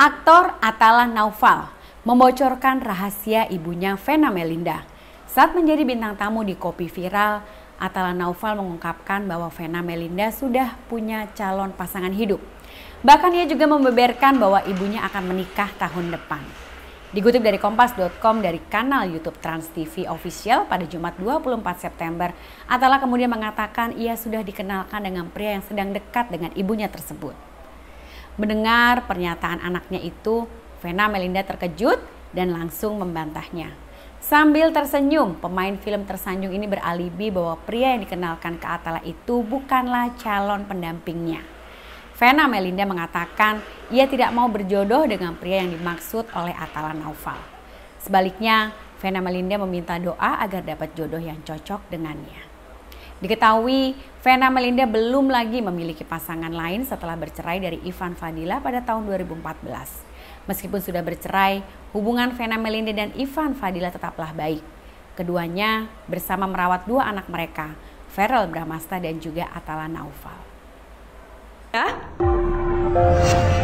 Aktor Atala Naufal membocorkan rahasia ibunya Vena Melinda. Saat menjadi bintang tamu di Kopi Viral, Atala Naufal mengungkapkan bahwa Vena Melinda sudah punya calon pasangan hidup. Bahkan ia juga membeberkan bahwa ibunya akan menikah tahun depan. Dikutip dari kompas.com dari kanal YouTube Trans TV Official pada Jumat 24 September, Atala kemudian mengatakan ia sudah dikenalkan dengan pria yang sedang dekat dengan ibunya tersebut. Mendengar pernyataan anaknya itu, Vena Melinda terkejut dan langsung membantahnya. Sambil tersenyum, pemain film tersanjung ini beralibi bahwa pria yang dikenalkan ke Atala itu bukanlah calon pendampingnya. Vena Melinda mengatakan ia tidak mau berjodoh dengan pria yang dimaksud oleh Atala Naufal. Sebaliknya, Vena Melinda meminta doa agar dapat jodoh yang cocok dengannya. Diketahui Vena Melinda belum lagi memiliki pasangan lain setelah bercerai dari Ivan Fadila pada tahun 2014. Meskipun sudah bercerai, hubungan Vena Melinda dan Ivan Fadila tetaplah baik. Keduanya bersama merawat dua anak mereka, Feral Bramasta dan juga Atala Naufal. Ya?